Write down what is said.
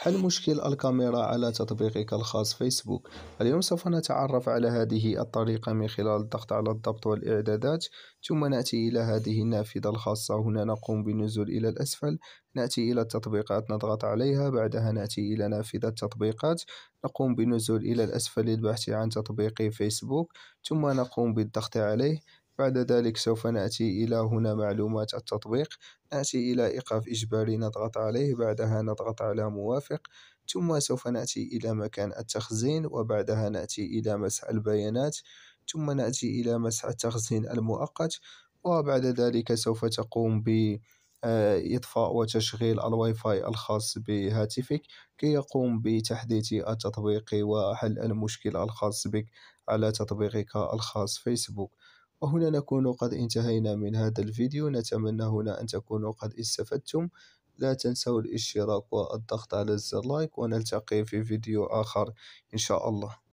حل مشكل الكاميرا على تطبيقك الخاص فيسبوك اليوم سوف نتعرف على هذه الطريقة من خلال الضغط على الضبط والإعدادات ثم نأتي إلى هذه النافذة الخاصة هنا نقوم بالنزول إلى الأسفل نأتي إلى التطبيقات نضغط عليها بعدها نأتي إلى نافذة التطبيقات نقوم بالنزول إلى الأسفل للبحث عن تطبيق فيسبوك ثم نقوم بالضغط عليه بعد ذلك سوف نأتي إلى هنا معلومات التطبيق نأتي إلى إيقاف إجباري نضغط عليه بعدها نضغط على موافق ثم سوف نأتي إلى مكان التخزين وبعدها نأتي إلى مسح البيانات ثم نأتي إلى مسح التخزين المؤقت وبعد ذلك سوف تقوم ب آه، إطفاء وتشغيل الواي فاي الخاص بهاتفك كي يقوم بتحديث التطبيق وحل المشكل الخاص بك على تطبيقك الخاص فيسبوك وهنا نكون قد انتهينا من هذا الفيديو نتمنى هنا أن تكونوا قد استفدتم لا تنسوا الاشتراك والضغط على الزر لايك ونلتقي في فيديو آخر إن شاء الله